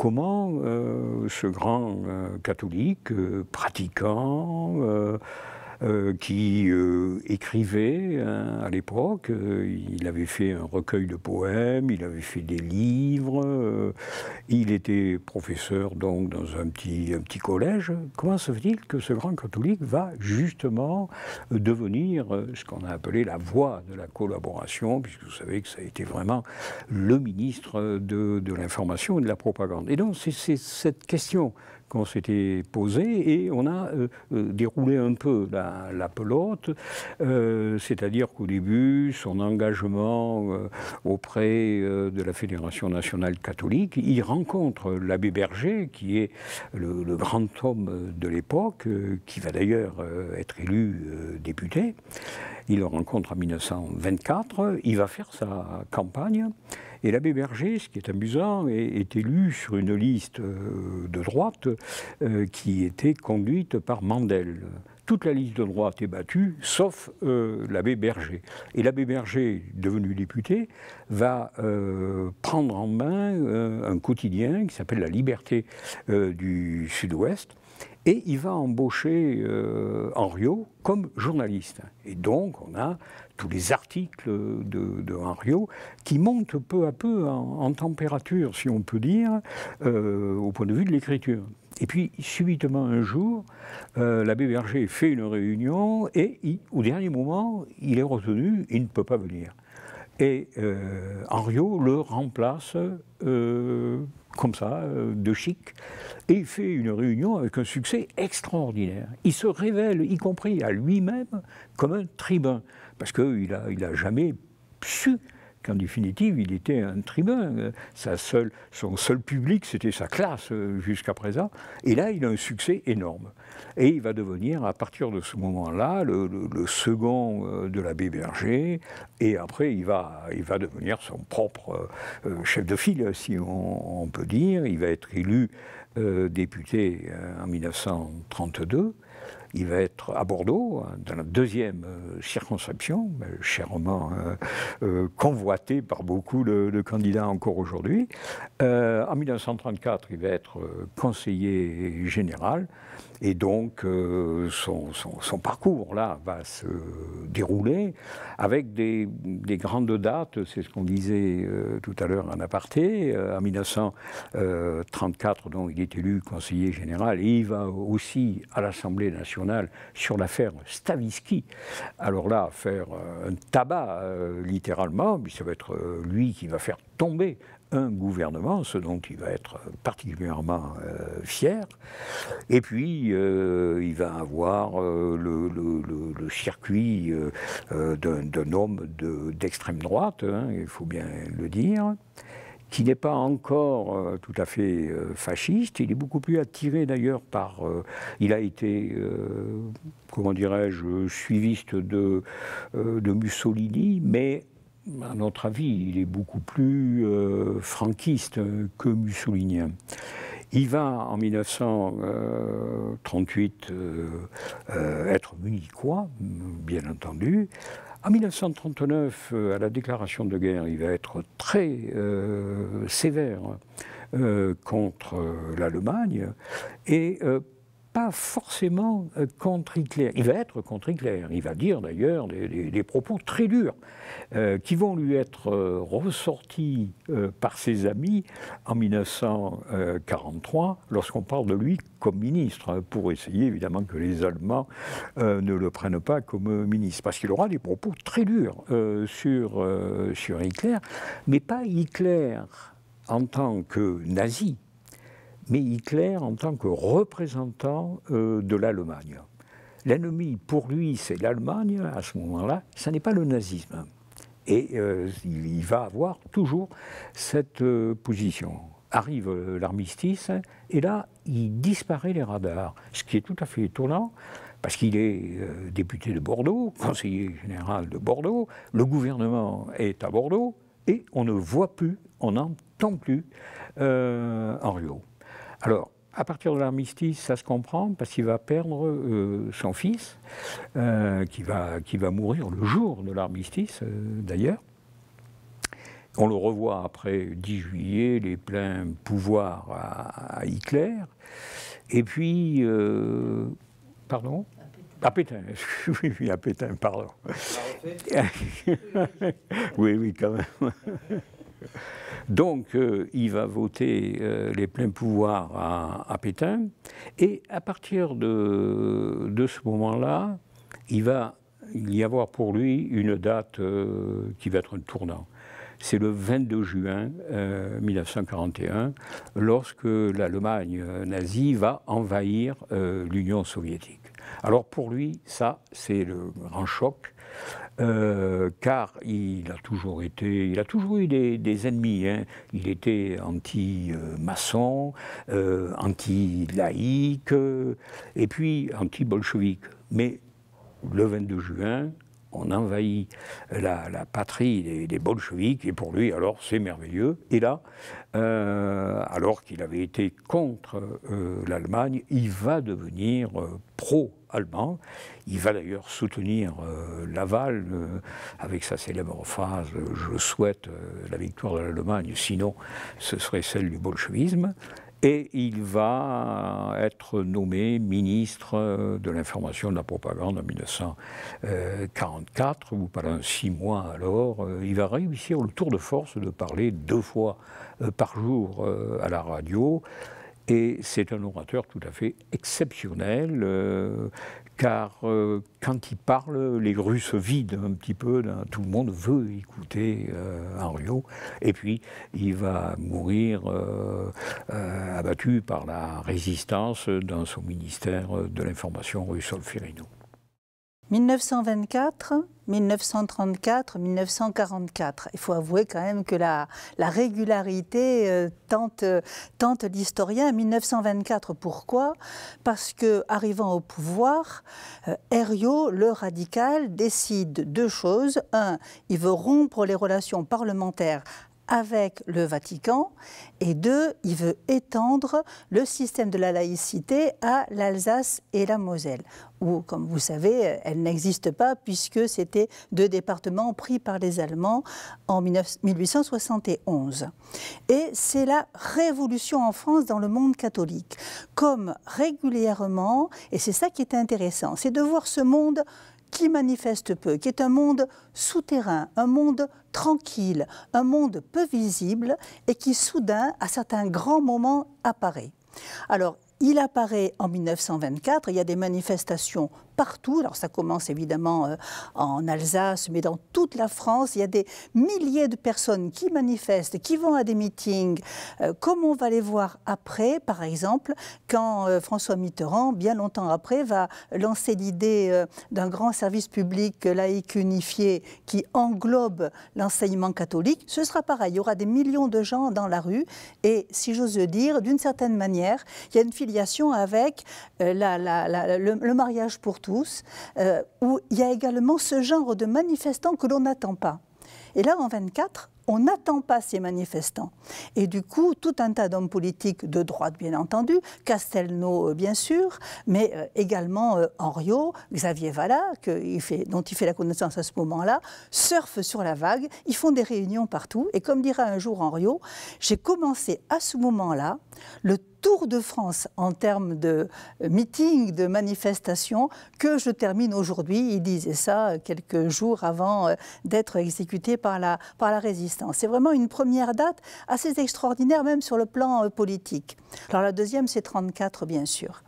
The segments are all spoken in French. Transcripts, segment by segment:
comment euh, ce grand euh, catholique, euh, pratiquant, euh, qui euh, écrivait hein, à l'époque. Euh, il avait fait un recueil de poèmes, il avait fait des livres. il était professeur donc dans un petit, un petit collège. Comment se fait-il que ce grand catholique va justement devenir ce qu'on a appelé la voix de la collaboration, puisque vous savez que ça a été vraiment le ministre de, de l'information et de la propagande. Et donc c'est cette question qu'on s'était posé et on a euh, euh, déroulé un peu la, la pelote, euh, c'est-à-dire qu'au début, son engagement auprès de la Fédération nationale catholique, il rencontre l'abbé Berger, qui est le grand homme de l'époque, qui va d'ailleurs être élu député. Il le rencontre en 1924, il va faire sa campagne. Et l'abbé Berger, ce qui est amusant, est, élu sur une liste euh, de droite euh, qui était conduite par Mandel toute la liste de droite est battue, sauf euh, l'abbé Berger. Et l'abbé Berger, devenu député, va prendre en main un quotidien qui s'appelle La Liberté du Sud-Ouest, et il va embaucher euh, Henriot comme journaliste. Et donc, on a tous les articles de, Henriot qui montent peu à peu en, température, si on peut dire, euh, au point de vue de l'écriture. Et puis, subitement, un jour, euh, l'abbé Berger fait une réunion et, au dernier moment, il est retenu, il ne peut pas venir. Et euh, Henriot le remplace euh, comme ça, euh, de chic, et fait une réunion avec un succès extraordinaire. Il se révèle, y compris à lui-même, comme un tribun, parce qu'il n'a il a jamais su qu'en définitive, il était un tribun. son seul public, c'était sa classe euh, jusqu'à présent. Et là, il a un succès énorme. Et il va devenir, à partir de ce moment-là, le, second euh, de l'abbé Berger. Et après, il va, il va devenir son propre euh, chef de file, si on, peut dire. Il va être élu député en 1932. Il va être à Bordeaux, hein, dans la deuxième euh, circonscription, euh, chèrement hein, euh, convoité par beaucoup de, candidats encore aujourd'hui. en 1934, il va être conseiller général. Et donc, son, parcours, là, va se dérouler avec des, grandes dates. C'est ce qu'on disait tout à l'heure en aparté. en 1934, donc, il est élu conseiller général et il va aussi à l'Assemblée nationale sur l'affaire Stavisky. Alors là, faire euh, un tabac, euh, littéralement, ça va être euh, lui qui va faire tomber un gouvernement, ce dont il va être particulièrement fier. Et puis, il va avoir le, circuit d'un homme d'extrême droite, hein, il faut bien le dire qui n'est pas encore euh, tout à fait euh, fasciste. Il est beaucoup plus attiré d'ailleurs par. Euh, il a été, comment dirais-je, suiviste de, de Mussolini, mais à notre avis, il est beaucoup plus franquiste que mussolinien. Il va en 1938 être munichois, bien entendu, en 1939, euh, à la déclaration de guerre, il va être très euh, sévère euh, contre l'Allemagne et pas forcément euh, contre Hitler. Il va être contre Hitler. Il va dire d'ailleurs des, propos très durs euh, qui vont lui être euh, ressortis par ses amis en 1943 lorsqu'on parle de lui comme ministre, hein, pour essayer évidemment que les Allemands ne le prennent pas comme ministre. Parce qu'il aura des propos très durs sur, sur Hitler, mais pas Hitler en tant que nazi, mais Hitler en tant que représentant euh, de l'Allemagne. L'ennemi pour lui, c'est l'Allemagne à ce moment-là, ce n'est pas le nazisme. Et euh, il, va avoir toujours cette euh, position. Arrive l'armistice, et là, il disparaît les radars, ce qui est tout à fait étonnant parce qu'il est député de Bordeaux, conseiller général de Bordeaux, le gouvernement est à Bordeaux, et on ne voit plus, on n'entend plus Henriot. Alors, à partir de l'armistice, ça se comprend parce qu'il va perdre euh, son fils, euh, qui, va, qui va mourir le jour de l'armistice, euh, d'ailleurs. On le revoit après 10 juillet, les pleins pouvoirs à, à Hitler. Et puis, pardon à Pétain, oui, oui, à Pétain, pardon. oui, oui, quand même. Donc, euh, il va voter euh, les pleins pouvoirs à, Pétain. Et à partir de, ce moment-là, il va y avoir pour lui une date euh, qui va être un tournant. C'est le 22 juin 1941, lorsque l'Allemagne nazie va envahir l'Union soviétique. Alors pour lui, ça, c'est le grand choc. Euh, car il a toujours été, il a toujours eu des, ennemis. Hein. Il était anti-maçon, euh, anti-laïque, et puis anti-bolchevique. Mais le 22 juin, on envahit la, patrie des, bolcheviks bolcheviques, et pour lui, alors, c'est merveilleux. Et là, euh, alors qu'il avait été contre euh, l'Allemagne, il va devenir euh, pro-allemand. Il va d'ailleurs soutenir Laval avec sa célèbre phrase Je souhaite la victoire de l'Allemagne, sinon ce serait celle du bolchevisme » et il va être nommé ministre de l'information et de la propagande en 1944, ou pendant six mois alors, il va réussir le tour de force de parler deux fois euh, par jour euh, à la radio. Et c'est un orateur tout à fait exceptionnel, euh, car euh, quand il parle, les russes vident un petit peu, tout le monde veut écouter euh, Henriot, et puis il va mourir abattu par la résistance dans son ministère de l'information russe, Solferino. 1924, 1934, 1944. Il faut avouer quand même que la, régularité euh, euh, tente, l'historien. 1924, pourquoi Parce que, arrivant au pouvoir, euh, Herriot, le radical, décide deux choses. Un, il veut rompre les relations parlementaires avec le Vatican, et deux, il veut étendre le système de la laïcité à l'Alsace et la Moselle, où, comme vous savez, elle n'existe pas puisque c'était deux départements pris par les Allemands en 1871. Et c'est la révolution en France dans le monde catholique, comme régulièrement, et c'est ça qui est intéressant, c'est de voir ce monde qui manifeste peu, qui est un monde souterrain, un monde tranquille, un monde peu visible et qui soudain, à certains grands moments, apparaît. Alors, il apparaît en 1924, il y a des manifestations partout. Alors ça commence évidemment euh, en Alsace, mais dans toute la France, il y a des milliers de personnes qui manifestent, qui vont à des meetings, euh, comme on va les voir après, par exemple, quand euh, François Mitterrand, bien longtemps après, va lancer l'idée d'un grand service public laïque unifié qui englobe l'enseignement catholique. Ce sera pareil, il y aura des millions de gens dans la rue et, si j'ose dire, d'une certaine manière, il y a une filiation avec la, le mariage pour tous euh, où il y a également ce genre de manifestants que l'on n'attend pas. Et là, en 24, on n'attend pas ces manifestants. Et du coup, tout un tas d'hommes politiques de droite, bien entendu, Castelnau, euh, bien sûr, mais euh, également Henriot, Xavier Vallat, dont il fait la connaissance à ce moment-là, surfent sur la vague, ils font des réunions partout. Et comme dira un jour Henriot, j'ai commencé à ce moment-là le tour de France en termes de meetings, de manifestations, que je termine aujourd'hui. Il disait ça quelques jours avant euh, d'être exécuté par la, par la résistance. C'est vraiment une première date assez extraordinaire, même sur le plan euh, politique. Alors la deuxième, c'est 34, bien sûr.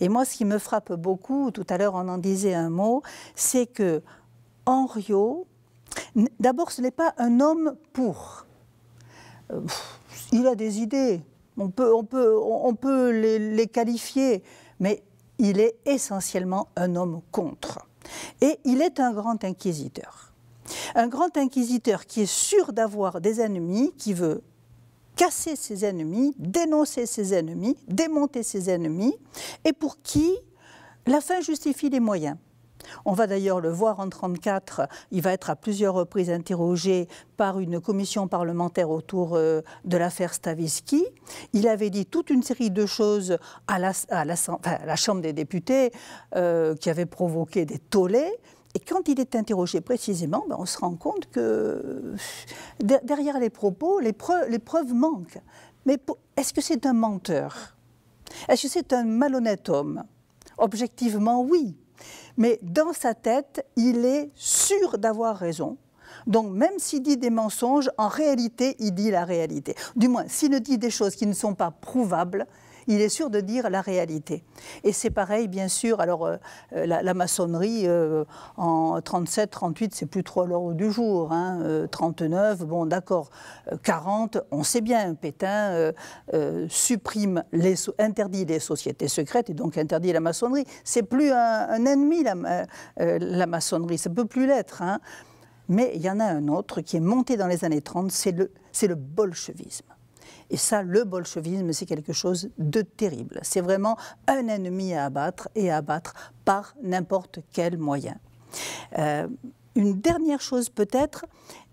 Et moi, ce qui me frappe beaucoup, tout à l'heure on en disait un mot, c'est que Henriot, d'abord, ce n'est pas un homme pour. Euh, il a des idées, on peut, on peut, on peut les, les qualifier, mais il est essentiellement un homme contre. Et il est un grand inquisiteur. Un grand inquisiteur qui est sûr d'avoir des ennemis, qui veut casser ses ennemis, dénoncer ses ennemis, démonter ses ennemis, et pour qui la fin justifie les moyens. On va d'ailleurs le voir en 34. il va être à plusieurs reprises interrogé par une commission parlementaire autour euh, de l'affaire Stavisky. Il avait dit toute une série de choses à la, Chambre des députés euh, qui avaient provoqué des tollés. Et quand il est interrogé précisément, ben, on se rend compte que derrière les propos, les, preuves, les preuves manquent. Mais est-ce que c'est un menteur Est-ce que c'est un malhonnête homme Objectivement, oui mais dans sa tête, il est sûr d'avoir raison. Donc même s'il dit des mensonges, en réalité, il dit la réalité. Du moins, s'il ne dit des choses qui ne sont pas prouvables, il est sûr de dire la réalité. Et c'est pareil, bien sûr, alors euh, la, maçonnerie euh, en 37, 38, c'est plus trop l'ordre du jour. Hein, 39, euh, bon d'accord. 40, on sait bien, Pétain supprime, les, interdit les sociétés secrètes et donc interdit la maçonnerie. C'est plus un, ennemi, la, maçonnerie, ça ne peut plus l'être. Hein. Mais il y en a un autre qui est monté dans les années 30, c'est le bolchevisme. Et ça, le bolchevisme, c'est quelque chose de terrible. C'est vraiment un ennemi à abattre et à abattre par n'importe quel moyen. Euh, une dernière chose peut-être,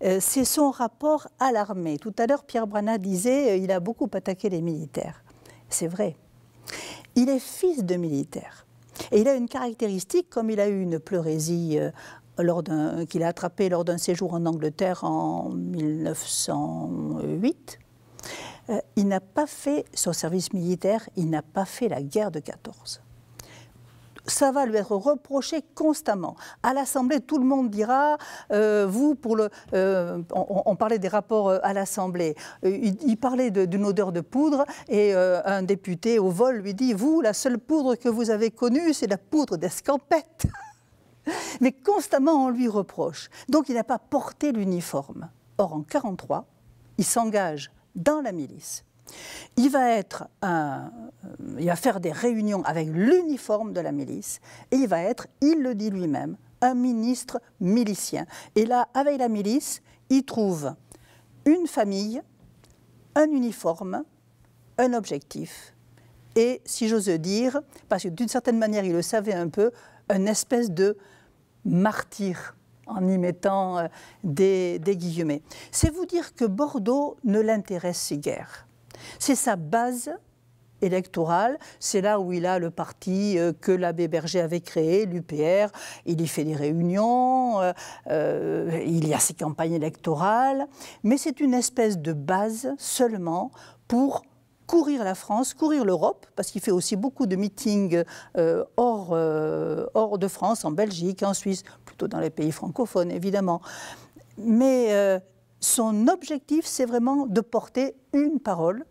euh, c'est son rapport à l'armée. Tout à l'heure, Pierre Brana disait euh, il a beaucoup attaqué les militaires. C'est vrai. Il est fils de militaire. Et il a une caractéristique, comme il a eu une pleurésie qu'il a attrapée lors d'un séjour en Angleterre en 1908, il n'a pas fait son service militaire, il n'a pas fait la guerre de 14 ça va lui être reproché constamment. À l'Assemblée, tout le monde dira, euh, vous, pour le, euh, on, parlait des rapports euh, à l'Assemblée, il, parlait d'une odeur de poudre et un député au vol lui dit, vous, la seule poudre que vous avez connue, c'est la poudre d'escampette. Mais constamment, on lui reproche. Donc, il n'a pas porté l'uniforme. Or, en 1943, il s'engage dans la milice. Il va, être un, euh, il va faire des réunions avec l'uniforme de la milice et il va être, il le dit lui-même, un ministre milicien. Et là, avec la milice, il trouve une famille, un uniforme, un objectif et, si j'ose dire, parce que d'une certaine manière, il le savait un peu, une espèce de martyr en y mettant euh, des, guillemets. C'est vous dire que Bordeaux ne l'intéresse guère. C'est sa base électorale, c'est là où il a le parti euh, que l'abbé Berger avait créé, l'UPR, il y fait des réunions, euh, il y a ses campagnes électorales, mais c'est une espèce de base seulement pour courir la France, courir l'Europe, parce qu'il fait aussi beaucoup de meetings euh, hors, euh, hors de France, en Belgique, en Suisse, plutôt dans les pays francophones, évidemment. Mais euh, son objectif, c'est vraiment de porter une parole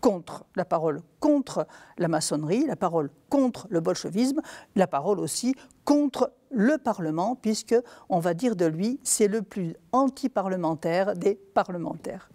contre la parole contre la maçonnerie, la parole contre le bolchevisme, la parole aussi contre le Parlement, puisque on va dire de lui, c'est le plus anti-parlementaire des parlementaires.